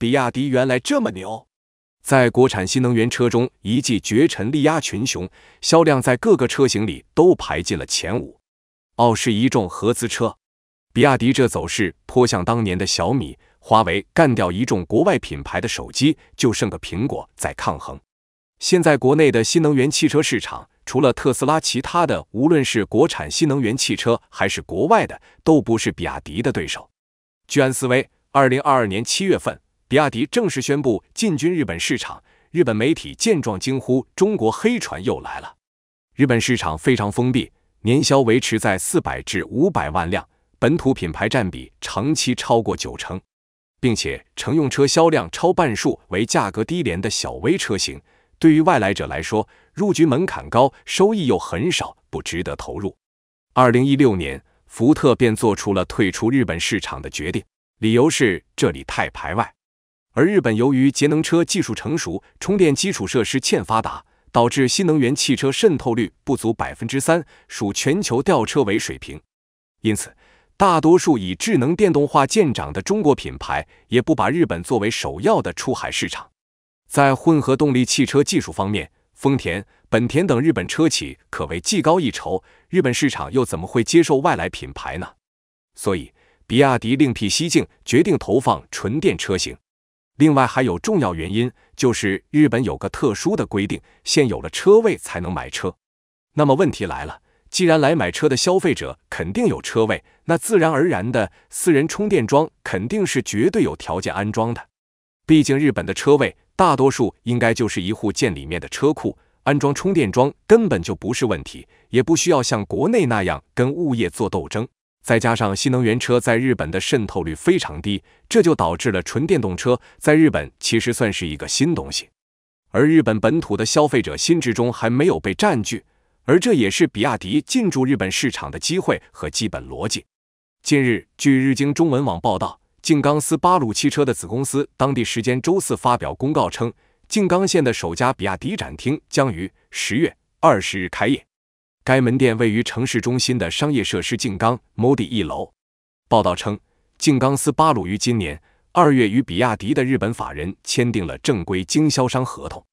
比亚迪原来这么牛，在国产新能源车中一骑绝尘，力压群雄，销量在各个车型里都排进了前五，傲视一众合资车。比亚迪这走势颇像当年的小米、华为干掉一众国外品牌的手机，就剩个苹果在抗衡。现在国内的新能源汽车市场，除了特斯拉，其他的无论是国产新能源汽车还是国外的，都不是比亚迪的对手。居安思危，二零二二年七月份。比亚迪正式宣布进军日本市场，日本媒体见状惊呼：“中国黑船又来了！”日本市场非常封闭，年销维持在四百至五百万辆，本土品牌占比长期超过九成，并且乘用车销量超半数为价格低廉的小微车型。对于外来者来说，入局门槛高，收益又很少，不值得投入。二零一六年，福特便做出了退出日本市场的决定，理由是这里太排外。而日本由于节能车技术成熟，充电基础设施欠发达，导致新能源汽车渗透率不足百分之三，属全球吊车尾水平。因此，大多数以智能电动化见长的中国品牌，也不把日本作为首要的出海市场。在混合动力汽车技术方面，丰田、本田等日本车企可谓技高一筹，日本市场又怎么会接受外来品牌呢？所以，比亚迪另辟蹊径，决定投放纯电车型。另外还有重要原因，就是日本有个特殊的规定，现有了车位才能买车。那么问题来了，既然来买车的消费者肯定有车位，那自然而然的，私人充电桩肯定是绝对有条件安装的。毕竟日本的车位大多数应该就是一户建里面的车库，安装充电桩根本就不是问题，也不需要像国内那样跟物业做斗争。再加上新能源车在日本的渗透率非常低，这就导致了纯电动车在日本其实算是一个新东西，而日本本土的消费者心智中还没有被占据，而这也是比亚迪进驻日本市场的机会和基本逻辑。近日，据日经中文网报道，静冈斯巴鲁汽车的子公司当地时间周四发表公告称，静冈县的首家比亚迪展厅将于十月二十日开业。该门店位于城市中心的商业设施静冈 m o d i 一楼。报道称，静冈斯巴鲁于今年二月与比亚迪的日本法人签订了正规经销商合同，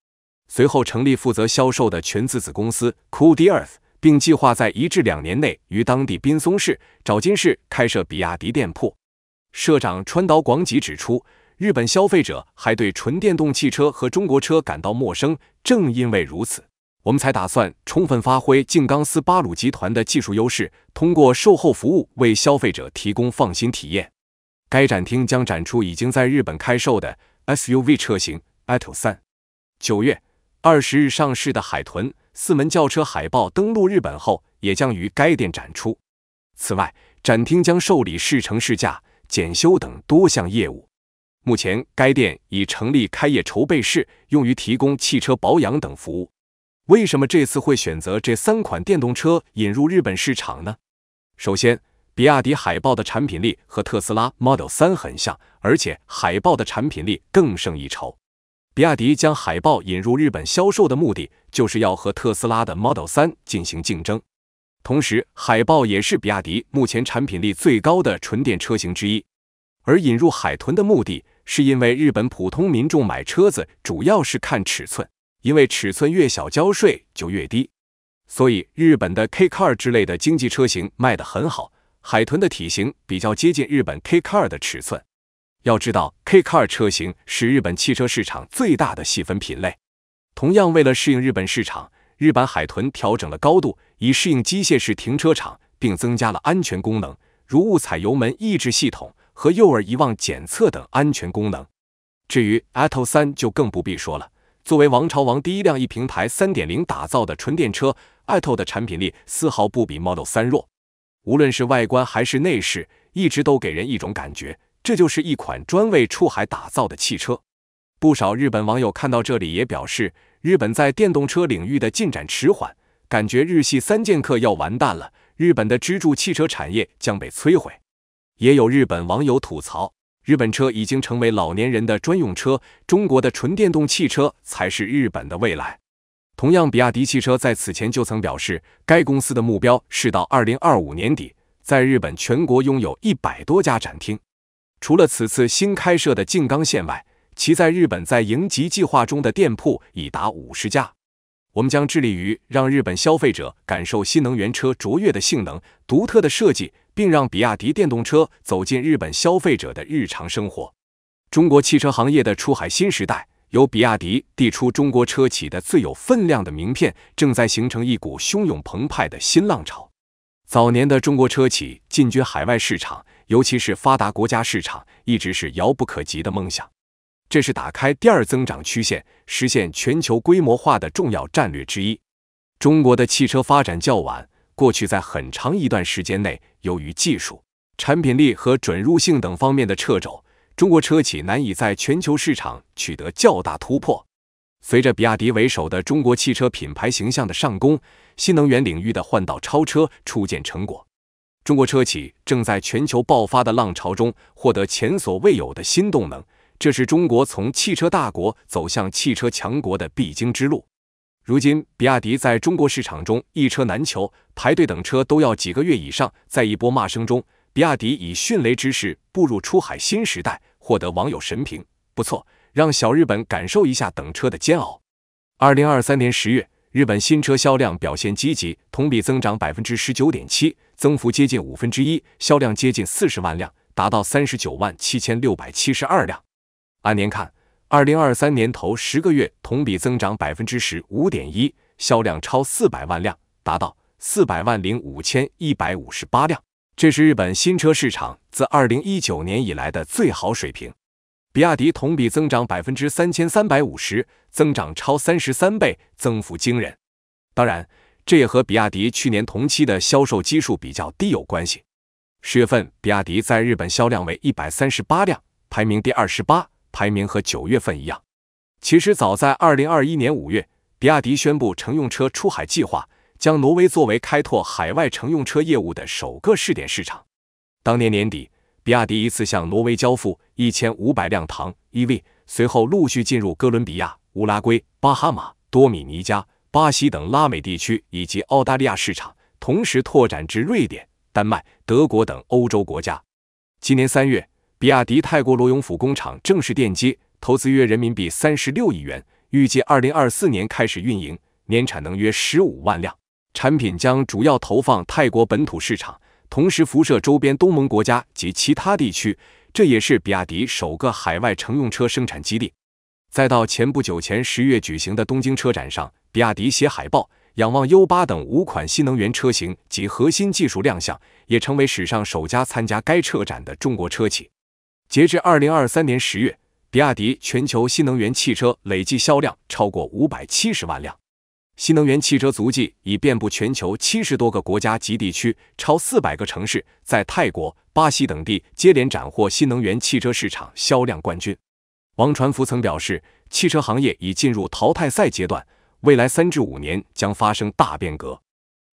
随后成立负责销售的全资子公司 Cool Earth，并计划在一至两年内于当地滨松市、沼津市开设比亚迪店铺。社长川岛广己指出，日本消费者还对纯电动汽车和中国车感到陌生，正因为如此。我们才打算充分发挥静冈斯巴鲁集团的技术优势，通过售后服务为消费者提供放心体验。该展厅将展出已经在日本开售的 SUV 车型 Atto 三，九月二十日上市的海豚四门轿车海报登陆日本后，也将于该店展出。此外，展厅将受理试乘试驾、检修等多项业务。目前，该店已成立开业筹备室，用于提供汽车保养等服务。为什么这次会选择这三款电动车引入日本市场呢？首先，比亚迪海豹的产品力和特斯拉 Model 3很像，而且海豹的产品力更胜一筹。比亚迪将海豹引入日本销售的目的就是要和特斯拉的 Model 3进行竞争。同时，海豹也是比亚迪目前产品力最高的纯电车型之一。而引入海豚的目的是因为日本普通民众买车子主要是看尺寸。因为尺寸越小，交税就越低，所以日本的 K Car 之类的经济车型卖得很好。海豚的体型比较接近日本 K Car 的尺寸。要知道，K Car 车型是日本汽车市场最大的细分品类。同样，为了适应日本市场，日版海豚调整了高度，以适应机械式停车场，并增加了安全功能，如误踩油门抑制系统和幼儿遗忘检测等安全功能。至于 Atto 三，就更不必说了。作为王朝王第一辆一平台三点零打造的纯电车，艾特的产品力丝毫不比 Model 3弱。无论是外观还是内饰，一直都给人一种感觉，这就是一款专为出海打造的汽车。不少日本网友看到这里也表示，日本在电动车领域的进展迟缓，感觉日系三剑客要完蛋了，日本的支柱汽车产业将被摧毁。也有日本网友吐槽。日本车已经成为老年人的专用车，中国的纯电动汽车才是日本的未来。同样，比亚迪汽车在此前就曾表示，该公司的目标是到二零二五年底，在日本全国拥有一百多家展厅。除了此次新开设的静冈县外，其在日本在迎集计划中的店铺已达五十家。我们将致力于让日本消费者感受新能源车卓越的性能、独特的设计。并让比亚迪电动车走进日本消费者的日常生活。中国汽车行业的出海新时代，由比亚迪递出中国车企的最有分量的名片，正在形成一股汹涌澎湃的新浪潮。早年的中国车企进军海外市场，尤其是发达国家市场，一直是遥不可及的梦想。这是打开第二增长曲线、实现全球规模化的重要战略之一。中国的汽车发展较晚，过去在很长一段时间内。由于技术、产品力和准入性等方面的掣肘，中国车企难以在全球市场取得较大突破。随着比亚迪为首的中国汽车品牌形象的上攻，新能源领域的换道超车初见成果，中国车企正在全球爆发的浪潮中获得前所未有的新动能。这是中国从汽车大国走向汽车强国的必经之路。如今，比亚迪在中国市场中一车难求，排队等车都要几个月以上。在一波骂声中，比亚迪以迅雷之势步入出海新时代，获得网友神评：不错，让小日本感受一下等车的煎熬。二零二三年十月，日本新车销量表现积极，同比增长百分之十九点七，增幅接近五分之一，销量接近四十万辆，达到三十九万七千六百七十二辆。按年看。二零二三年头十个月同比增长百分之十五点一，销量超四百万辆，达到四百万零五千一百五十八辆。这是日本新车市场自二零一九年以来的最好水平。比亚迪同比增长百分之三千三百五十，增长超三十三倍，增幅惊人。当然，这也和比亚迪去年同期的销售基数比较低有关系。十月份，比亚迪在日本销量为一百三十八辆，排名第二十八。排名和九月份一样。其实早在二零二一年五月，比亚迪宣布乘用车出海计划，将挪威作为开拓海外乘用车业务的首个试点市场。当年年底，比亚迪一次向挪威交付一千五百辆唐 EV，随后陆续进入哥伦比亚、乌拉圭、巴哈马、多米尼加、巴西等拉美地区以及澳大利亚市场，同时拓展至瑞典、丹麦、德国等欧洲国家。今年三月。比亚迪泰国罗永府工厂正式奠基，投资约人民币三十六亿元，预计二零二四年开始运营，年产能约十五万辆，产品将主要投放泰国本土市场，同时辐射周边东盟国家及其他地区。这也是比亚迪首个海外乘用车生产基地。再到前不久前十月举行的东京车展上，比亚迪写海报，仰望 U 八等五款新能源车型及核心技术亮相，也成为史上首家参加该车展的中国车企。截至二零二三年十月，比亚迪全球新能源汽车累计销量超过五百七十万辆，新能源汽车足迹已遍布全球七十多个国家及地区，超四百个城市，在泰国、巴西等地接连斩获新能源汽车市场销量冠军。王传福曾表示，汽车行业已进入淘汰赛阶段，未来三至五年将发生大变革。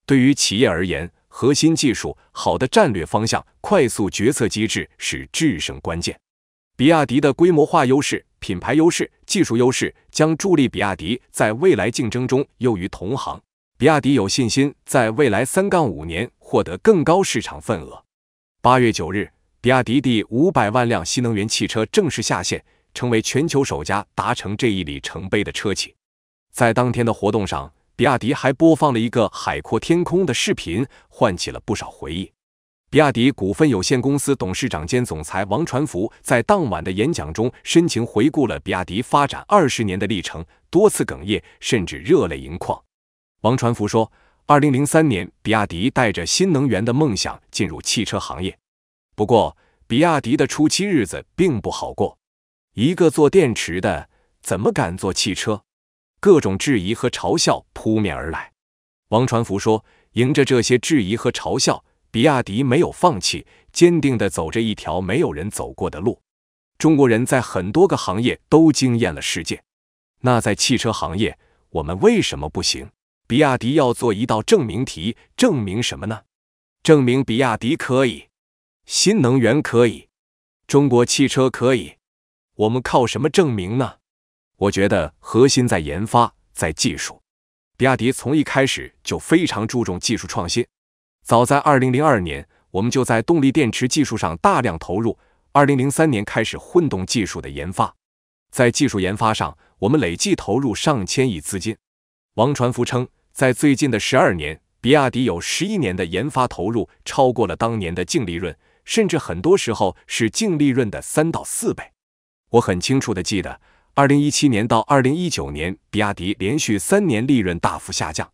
对于企业而言，核心技术、好的战略方向、快速决策机制是制胜关键。比亚迪的规模化优势、品牌优势、技术优势将助力比亚迪在未来竞争中优于同行。比亚迪有信心在未来三杠五年获得更高市场份额。八月九日，比亚迪第五百万辆新能源汽车正式下线，成为全球首家达成这一里程碑的车企。在当天的活动上，比亚迪还播放了一个《海阔天空》的视频，唤起了不少回忆。比亚迪股份有限公司董事长兼总裁王传福在当晚的演讲中，深情回顾了比亚迪发展二十年的历程，多次哽咽，甚至热泪盈眶。王传福说：“二零零三年，比亚迪带着新能源的梦想进入汽车行业，不过比亚迪的初期日子并不好过，一个做电池的怎么敢做汽车？”各种质疑和嘲笑扑面而来，王传福说：“迎着这些质疑和嘲笑，比亚迪没有放弃，坚定地走着一条没有人走过的路。中国人在很多个行业都惊艳了世界，那在汽车行业，我们为什么不行？比亚迪要做一道证明题，证明什么呢？证明比亚迪可以，新能源可以，中国汽车可以。我们靠什么证明呢？”我觉得核心在研发，在技术。比亚迪从一开始就非常注重技术创新。早在2002年，我们就在动力电池技术上大量投入；2003年开始混动技术的研发。在技术研发上，我们累计投入上千亿资金。王传福称，在最近的十二年，比亚迪有十一年的研发投入超过了当年的净利润，甚至很多时候是净利润的三到四倍。我很清楚的记得。二零一七年到二零一九年，比亚迪连续三年利润大幅下降，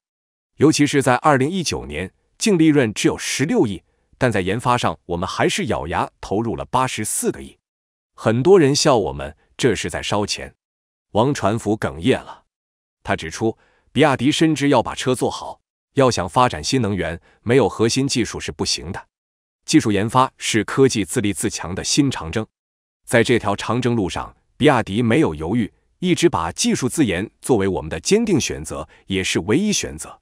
尤其是在二零一九年，净利润只有十六亿。但在研发上，我们还是咬牙投入了八十四个亿。很多人笑我们这是在烧钱。王传福哽咽了，他指出，比亚迪深知要把车做好，要想发展新能源，没有核心技术是不行的。技术研发是科技自立自强的新长征，在这条长征路上。比亚迪没有犹豫，一直把技术自研作为我们的坚定选择，也是唯一选择。